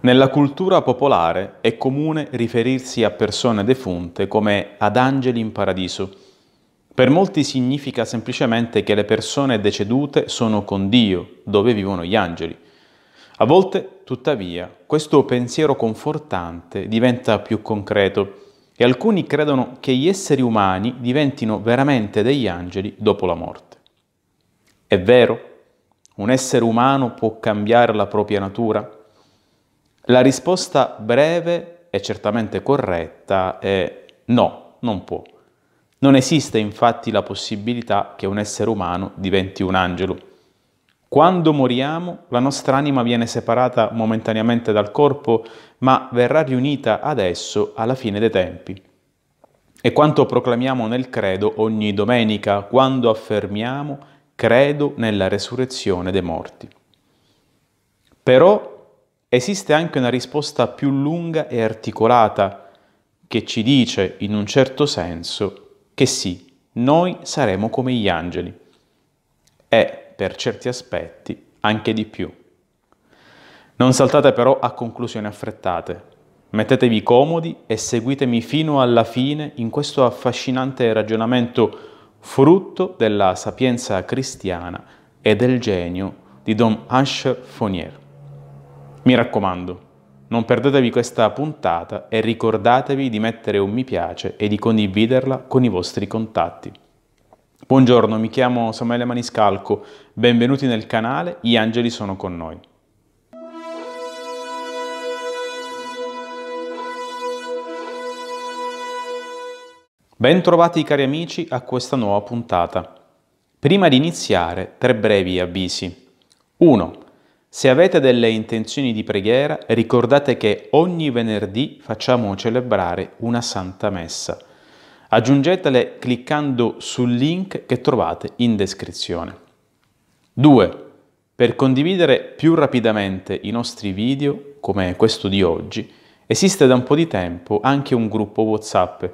Nella cultura popolare è comune riferirsi a persone defunte come ad angeli in paradiso. Per molti significa semplicemente che le persone decedute sono con Dio, dove vivono gli angeli. A volte, tuttavia, questo pensiero confortante diventa più concreto e alcuni credono che gli esseri umani diventino veramente degli angeli dopo la morte. È vero? Un essere umano può cambiare la propria natura? La risposta breve e certamente corretta è no, non può. Non esiste infatti la possibilità che un essere umano diventi un angelo. Quando moriamo, la nostra anima viene separata momentaneamente dal corpo, ma verrà riunita ad esso alla fine dei tempi. E quanto proclamiamo nel credo ogni domenica, quando affermiamo credo nella resurrezione dei morti. Però Esiste anche una risposta più lunga e articolata che ci dice, in un certo senso, che sì, noi saremo come gli angeli e, per certi aspetti, anche di più. Non saltate però a conclusioni affrettate. Mettetevi comodi e seguitemi fino alla fine in questo affascinante ragionamento frutto della sapienza cristiana e del genio di Don Asher Fournier. Mi raccomando, non perdetevi questa puntata e ricordatevi di mettere un mi piace e di condividerla con i vostri contatti. Buongiorno, mi chiamo Samuele Maniscalco, benvenuti nel canale Gli Angeli sono con noi. Bentrovati cari amici a questa nuova puntata. Prima di iniziare, tre brevi avvisi. 1. Se avete delle intenzioni di preghiera, ricordate che ogni venerdì facciamo celebrare una Santa Messa. Aggiungetele cliccando sul link che trovate in descrizione. 2. Per condividere più rapidamente i nostri video, come questo di oggi, esiste da un po' di tempo anche un gruppo WhatsApp.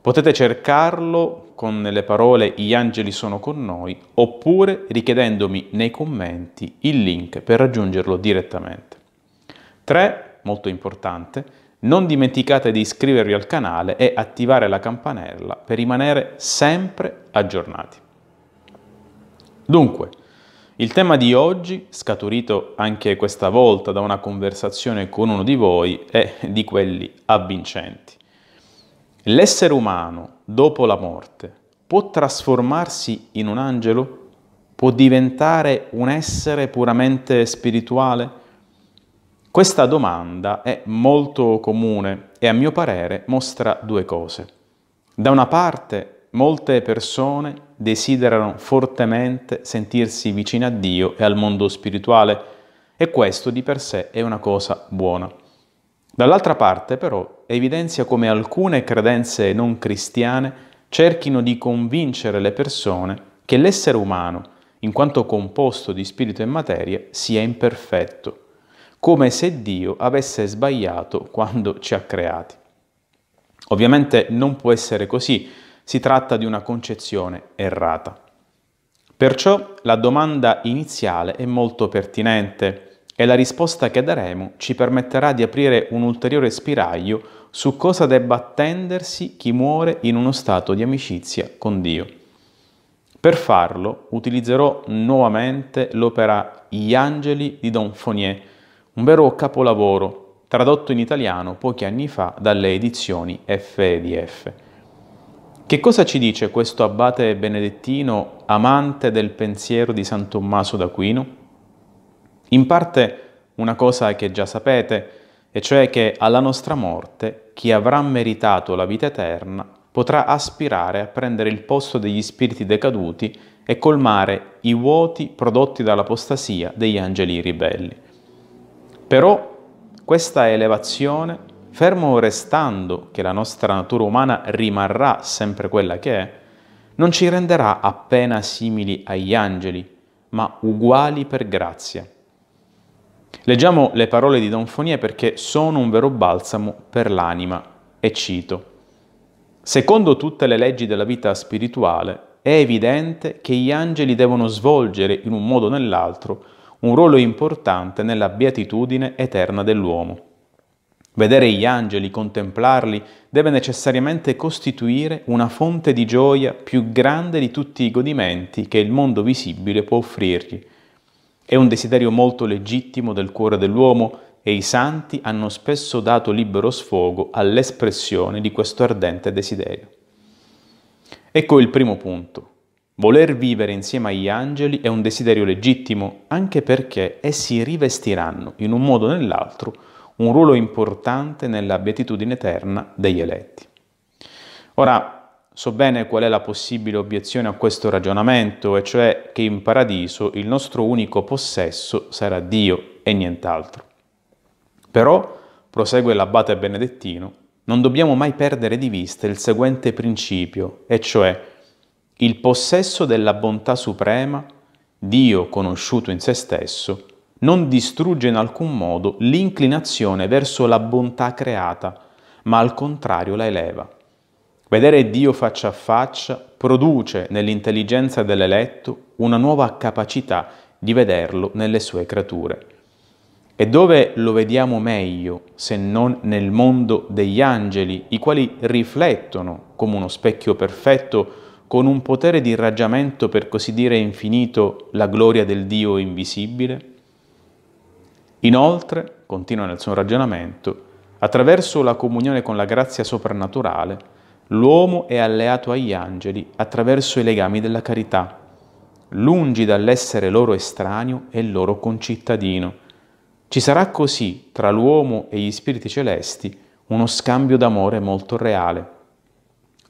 Potete cercarlo con le parole gli angeli sono con noi oppure richiedendomi nei commenti il link per raggiungerlo direttamente. 3. Molto importante, non dimenticate di iscrivervi al canale e attivare la campanella per rimanere sempre aggiornati. Dunque, il tema di oggi, scaturito anche questa volta da una conversazione con uno di voi, è di quelli avvincenti. L'essere umano, dopo la morte, può trasformarsi in un angelo? Può diventare un essere puramente spirituale? Questa domanda è molto comune e a mio parere mostra due cose. Da una parte, molte persone desiderano fortemente sentirsi vicine a Dio e al mondo spirituale e questo di per sé è una cosa buona. Dall'altra parte, però, evidenzia come alcune credenze non cristiane cerchino di convincere le persone che l'essere umano, in quanto composto di spirito e materia, sia imperfetto, come se Dio avesse sbagliato quando ci ha creati. Ovviamente non può essere così, si tratta di una concezione errata. Perciò la domanda iniziale è molto pertinente e la risposta che daremo ci permetterà di aprire un ulteriore spiraglio su cosa debba attendersi chi muore in uno stato di amicizia con Dio. Per farlo utilizzerò nuovamente l'opera Gli angeli di Don Fonier, un vero capolavoro, tradotto in italiano pochi anni fa dalle edizioni FEDF. Che cosa ci dice questo abate benedettino, amante del pensiero di San Tommaso d'Aquino? In parte una cosa che già sapete, e cioè che alla nostra morte chi avrà meritato la vita eterna potrà aspirare a prendere il posto degli spiriti decaduti e colmare i vuoti prodotti dall'apostasia degli angeli ribelli. Però questa elevazione, fermo restando che la nostra natura umana rimarrà sempre quella che è, non ci renderà appena simili agli angeli, ma uguali per grazia Leggiamo le parole di Don Fonie perché sono un vero balsamo per l'anima e cito. Secondo tutte le leggi della vita spirituale è evidente che gli angeli devono svolgere in un modo o nell'altro un ruolo importante nella beatitudine eterna dell'uomo. Vedere gli angeli, contemplarli, deve necessariamente costituire una fonte di gioia più grande di tutti i godimenti che il mondo visibile può offrirgli è un desiderio molto legittimo del cuore dell'uomo e i santi hanno spesso dato libero sfogo all'espressione di questo ardente desiderio. Ecco il primo punto. Voler vivere insieme agli angeli è un desiderio legittimo anche perché essi rivestiranno, in un modo o nell'altro, un ruolo importante nella beatitudine eterna degli eletti. Ora, So bene qual è la possibile obiezione a questo ragionamento, e cioè che in paradiso il nostro unico possesso sarà Dio e nient'altro. Però, prosegue l'abate benedettino, non dobbiamo mai perdere di vista il seguente principio, e cioè il possesso della bontà suprema, Dio conosciuto in se stesso, non distrugge in alcun modo l'inclinazione verso la bontà creata, ma al contrario la eleva. Vedere Dio faccia a faccia produce nell'intelligenza dell'eletto una nuova capacità di vederlo nelle sue creature. E dove lo vediamo meglio se non nel mondo degli angeli, i quali riflettono come uno specchio perfetto, con un potere di irraggiamento per così dire infinito, la gloria del Dio invisibile? Inoltre, continua nel suo ragionamento, attraverso la comunione con la grazia soprannaturale, l'uomo è alleato agli angeli attraverso i legami della carità, lungi dall'essere loro estraneo e loro concittadino. Ci sarà così tra l'uomo e gli spiriti celesti uno scambio d'amore molto reale.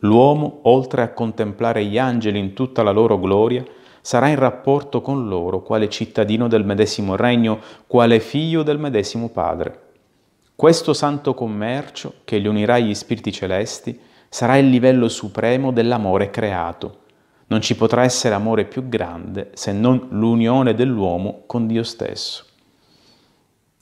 L'uomo, oltre a contemplare gli angeli in tutta la loro gloria, sarà in rapporto con loro quale cittadino del medesimo regno, quale figlio del medesimo padre. Questo santo commercio che gli unirà agli spiriti celesti sarà il livello supremo dell'amore creato. Non ci potrà essere amore più grande se non l'unione dell'uomo con Dio stesso.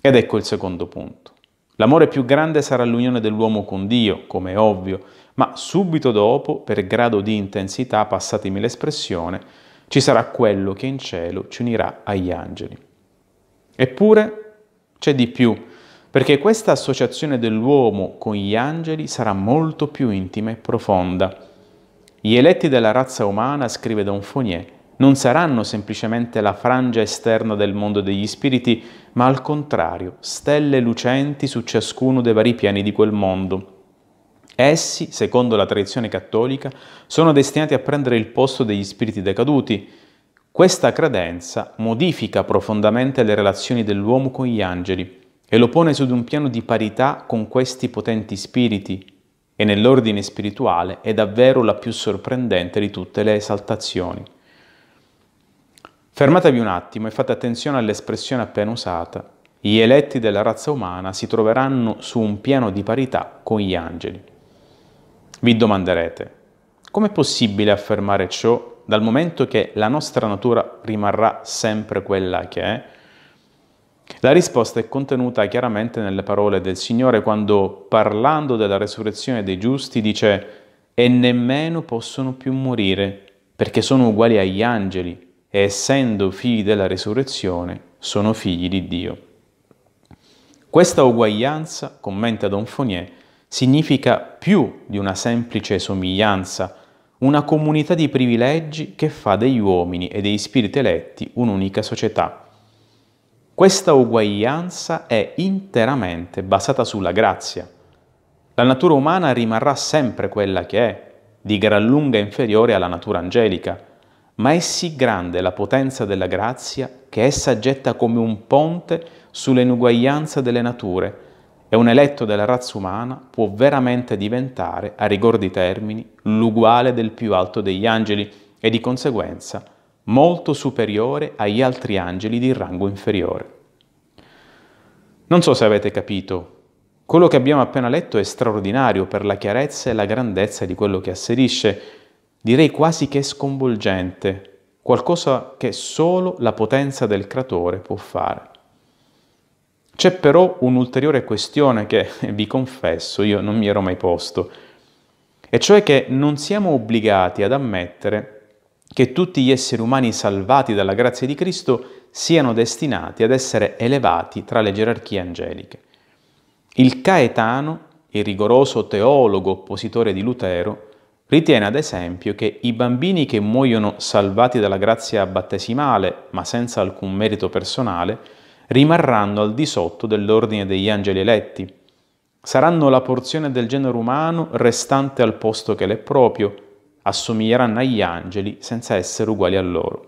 Ed ecco il secondo punto. L'amore più grande sarà l'unione dell'uomo con Dio, come è ovvio, ma subito dopo, per grado di intensità, passatemi l'espressione, ci sarà quello che in cielo ci unirà agli angeli. Eppure c'è di più perché questa associazione dell'uomo con gli angeli sarà molto più intima e profonda. Gli eletti della razza umana, scrive Don Fournier, non saranno semplicemente la frangia esterna del mondo degli spiriti, ma al contrario, stelle lucenti su ciascuno dei vari piani di quel mondo. Essi, secondo la tradizione cattolica, sono destinati a prendere il posto degli spiriti decaduti. Questa credenza modifica profondamente le relazioni dell'uomo con gli angeli, e lo pone su di un piano di parità con questi potenti spiriti, e nell'ordine spirituale è davvero la più sorprendente di tutte le esaltazioni. Fermatevi un attimo e fate attenzione all'espressione appena usata. Gli eletti della razza umana si troveranno su un piano di parità con gli angeli. Vi domanderete, com'è possibile affermare ciò dal momento che la nostra natura rimarrà sempre quella che è? La risposta è contenuta chiaramente nelle parole del Signore quando, parlando della resurrezione dei giusti, dice «E nemmeno possono più morire, perché sono uguali agli angeli, e essendo figli della resurrezione, sono figli di Dio». Questa uguaglianza, commenta Don Fournier, significa più di una semplice somiglianza, una comunità di privilegi che fa degli uomini e degli spiriti eletti un'unica società – questa uguaglianza è interamente basata sulla grazia. La natura umana rimarrà sempre quella che è, di gran lunga inferiore alla natura angelica, ma è sì grande la potenza della grazia che essa getta come un ponte sull'inuguaglianza delle nature e un eletto della razza umana può veramente diventare, a rigor di termini, l'uguale del più alto degli angeli e di conseguenza molto superiore agli altri angeli di rango inferiore. Non so se avete capito, quello che abbiamo appena letto è straordinario per la chiarezza e la grandezza di quello che asserisce, direi quasi che sconvolgente, qualcosa che solo la potenza del creatore può fare. C'è però un'ulteriore questione che, vi confesso, io non mi ero mai posto, e cioè che non siamo obbligati ad ammettere che tutti gli esseri umani salvati dalla grazia di Cristo siano destinati ad essere elevati tra le gerarchie angeliche. Il Caetano, il rigoroso teologo oppositore di Lutero, ritiene ad esempio che i bambini che muoiono salvati dalla grazia battesimale, ma senza alcun merito personale, rimarranno al di sotto dell'ordine degli angeli eletti. Saranno la porzione del genere umano restante al posto che le è proprio, assomiglieranno agli angeli senza essere uguali a loro.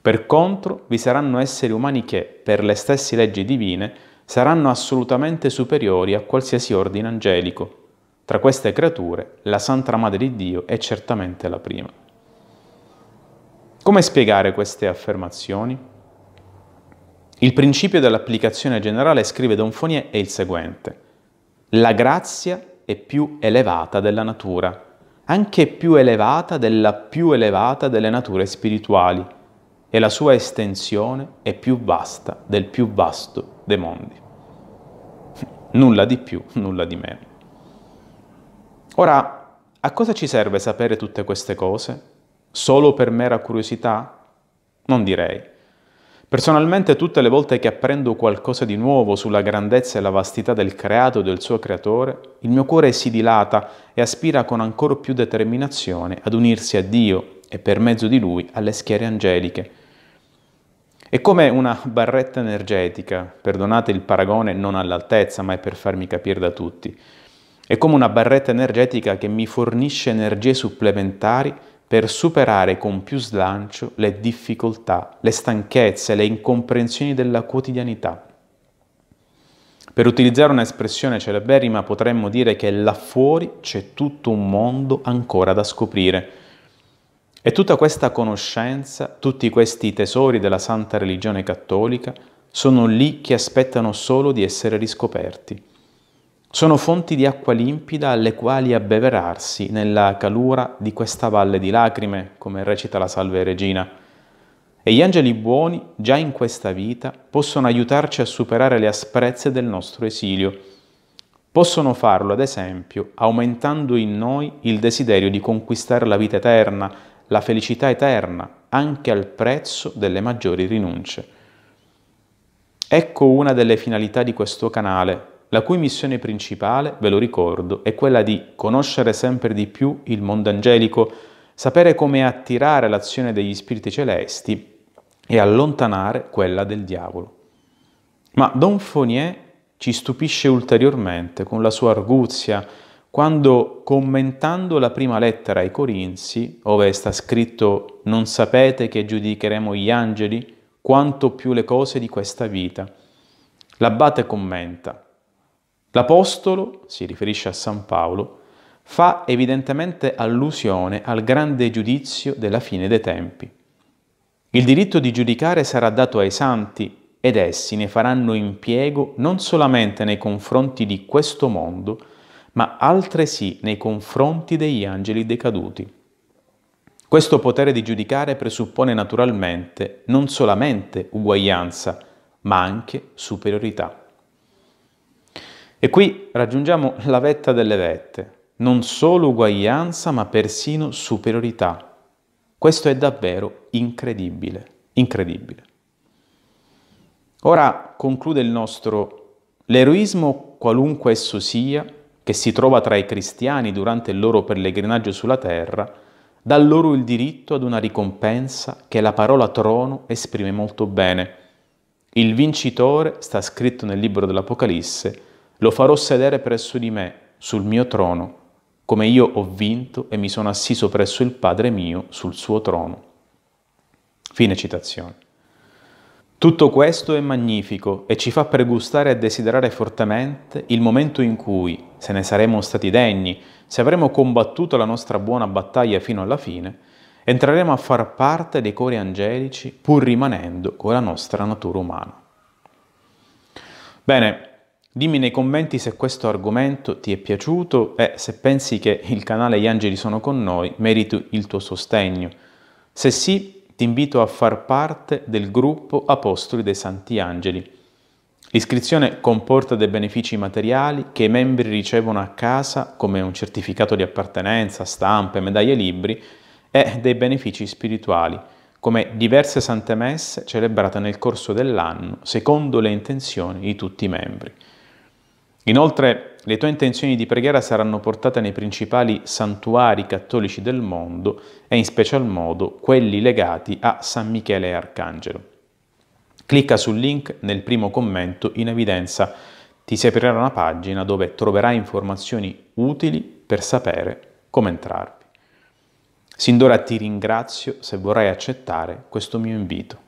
Per contro, vi saranno esseri umani che, per le stesse leggi divine, saranno assolutamente superiori a qualsiasi ordine angelico. Tra queste creature, la Santa Madre di Dio è certamente la prima. Come spiegare queste affermazioni? Il principio dell'applicazione generale, scrive Don Fonier, è il seguente. La grazia è più elevata della natura anche più elevata della più elevata delle nature spirituali, e la sua estensione è più vasta del più vasto dei mondi. Nulla di più, nulla di meno. Ora, a cosa ci serve sapere tutte queste cose? Solo per mera curiosità? Non direi. Personalmente tutte le volte che apprendo qualcosa di nuovo sulla grandezza e la vastità del creato e del suo creatore, il mio cuore si dilata e aspira con ancora più determinazione ad unirsi a Dio e per mezzo di lui alle schiere angeliche. È come una barretta energetica, perdonate il paragone non all'altezza, ma è per farmi capire da tutti. È come una barretta energetica che mi fornisce energie supplementari per superare con più slancio le difficoltà, le stanchezze, le incomprensioni della quotidianità. Per utilizzare un'espressione celeberrima potremmo dire che là fuori c'è tutto un mondo ancora da scoprire. E tutta questa conoscenza, tutti questi tesori della santa religione cattolica sono lì che aspettano solo di essere riscoperti. Sono fonti di acqua limpida alle quali abbeverarsi nella calura di questa valle di lacrime, come recita la Salve Regina. E gli angeli buoni, già in questa vita, possono aiutarci a superare le asprezze del nostro esilio. Possono farlo, ad esempio, aumentando in noi il desiderio di conquistare la vita eterna, la felicità eterna, anche al prezzo delle maggiori rinunce. Ecco una delle finalità di questo canale, la cui missione principale, ve lo ricordo, è quella di conoscere sempre di più il mondo angelico, sapere come attirare l'azione degli spiriti celesti e allontanare quella del diavolo. Ma Don Fournier ci stupisce ulteriormente con la sua arguzia quando, commentando la prima lettera ai Corinzi, ove sta scritto «Non sapete che giudicheremo gli angeli, quanto più le cose di questa vita», l'abbate commenta L'Apostolo, si riferisce a San Paolo, fa evidentemente allusione al grande giudizio della fine dei tempi. Il diritto di giudicare sarà dato ai santi ed essi ne faranno impiego non solamente nei confronti di questo mondo, ma altresì nei confronti degli angeli decaduti. Questo potere di giudicare presuppone naturalmente non solamente uguaglianza, ma anche superiorità. E qui raggiungiamo la vetta delle vette, non solo uguaglianza ma persino superiorità. Questo è davvero incredibile, incredibile. Ora conclude il nostro l'eroismo qualunque esso sia che si trova tra i cristiani durante il loro pellegrinaggio sulla terra, dà loro il diritto ad una ricompensa che la parola trono esprime molto bene. Il vincitore, sta scritto nel libro dell'Apocalisse, lo farò sedere presso di me, sul mio trono, come io ho vinto e mi sono assiso presso il Padre mio sul suo trono. Fine citazione. Tutto questo è magnifico e ci fa pregustare e desiderare fortemente il momento in cui, se ne saremo stati degni, se avremo combattuto la nostra buona battaglia fino alla fine, entreremo a far parte dei cori angelici pur rimanendo con la nostra natura umana. Bene, Dimmi nei commenti se questo argomento ti è piaciuto e se pensi che il canale Gli Angeli sono con noi meriti il tuo sostegno. Se sì, ti invito a far parte del gruppo Apostoli dei Santi Angeli. L'iscrizione comporta dei benefici materiali che i membri ricevono a casa come un certificato di appartenenza, stampe, medaglie e libri e dei benefici spirituali come diverse sante messe celebrate nel corso dell'anno secondo le intenzioni di tutti i membri. Inoltre le tue intenzioni di preghiera saranno portate nei principali santuari cattolici del mondo e in special modo quelli legati a San Michele e Arcangelo. Clicca sul link nel primo commento in evidenza, ti si aprirà una pagina dove troverai informazioni utili per sapere come entrarvi. Sin d'ora ti ringrazio se vorrai accettare questo mio invito.